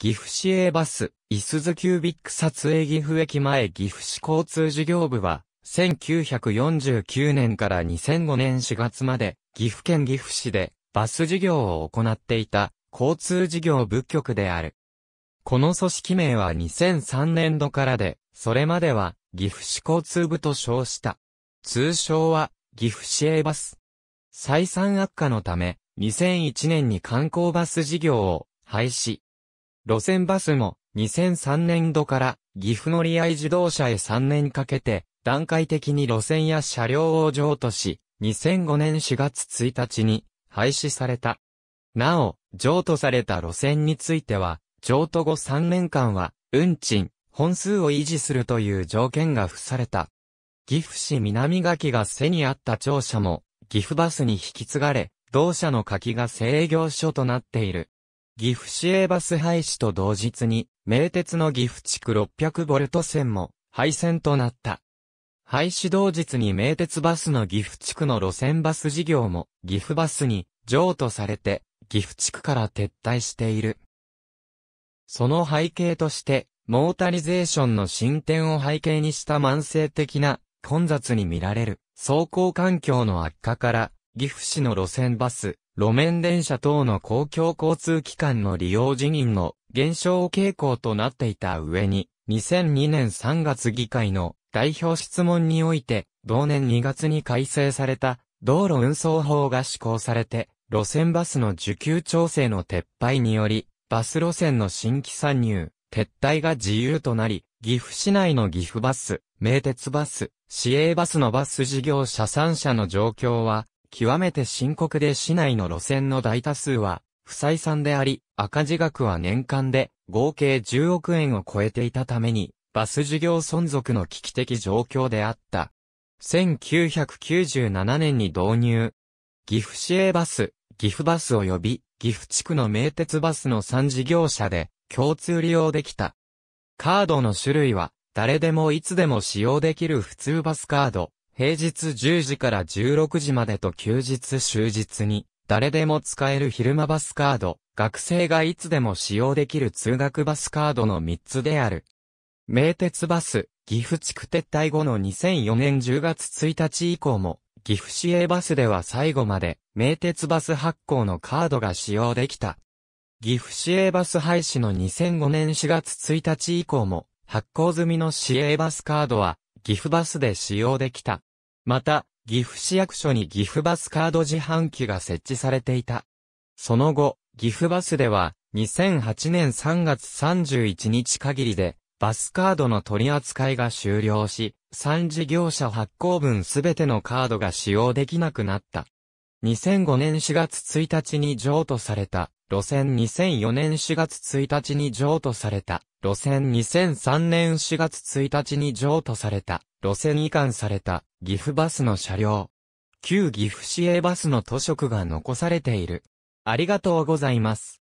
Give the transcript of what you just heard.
岐阜市営バス、イスズキュービック撮影岐阜駅前岐阜市交通事業部は、1949年から2005年4月まで、岐阜県岐阜市で、バス事業を行っていた、交通事業部局である。この組織名は2003年度からで、それまでは、岐阜市交通部と称した。通称は、岐阜市営バス。採算悪化のため、2001年に観光バス事業を廃止。路線バスも2003年度から岐阜乗り合い自動車へ3年かけて段階的に路線や車両を譲渡し、2005年4月1日に廃止された。なお、譲渡された路線については、譲渡後3年間は、運賃、本数を維持するという条件が付された。岐阜市南垣が背にあった庁舎も、岐阜バスに引き継がれ、同社の柿が制御所となっている。岐阜市営バス廃止と同日に、名鉄の岐阜地区600ボルト線も廃線となった。廃止同日に名鉄バスの岐阜地区の路線バス事業も岐阜バスに譲渡されて岐阜地区から撤退している。その背景として、モータリゼーションの進展を背景にした慢性的な混雑に見られる走行環境の悪化から岐阜市の路線バス路面電車等の公共交通機関の利用辞任の減少傾向となっていた上に、2002年3月議会の代表質問において、同年2月に改正された道路運送法が施行されて、路線バスの受給調整の撤廃により、バス路線の新規参入、撤退が自由となり、岐阜市内の岐阜バス、名鉄バス、市営バスのバス事業者3社の状況は、極めて深刻で市内の路線の大多数は、不採算であり、赤字額は年間で合計10億円を超えていたために、バス事業存続の危機的状況であった。1997年に導入。岐阜市営バス、岐阜バス及び岐阜地区の名鉄バスの3事業者で共通利用できた。カードの種類は誰でもいつでも使用できる普通バスカード、平日10時から16時までと休日終日に、誰でも使える昼間バスカード、学生がいつでも使用できる通学バスカードの3つである。名鉄バス、岐阜地区撤退後の2004年10月1日以降も、岐阜市営バスでは最後まで、名鉄バス発行のカードが使用できた。岐阜市営バス廃止の2005年4月1日以降も、発行済みの市営バスカードは、岐阜バスで使用できた。また、岐阜市役所に岐阜バスカード自販機が設置されていた。その後、岐阜バスでは、2008年3月31日限りで、バスカードの取り扱いが終了し、3事業者発行分すべてのカードが使用できなくなった。2005年4月1日に譲渡された、路線2004年4月1日に譲渡された、路線2003年4月1日に譲渡された、路線移管された、岐阜バスの車両。旧岐阜市営バスの図色が残されている。ありがとうございます。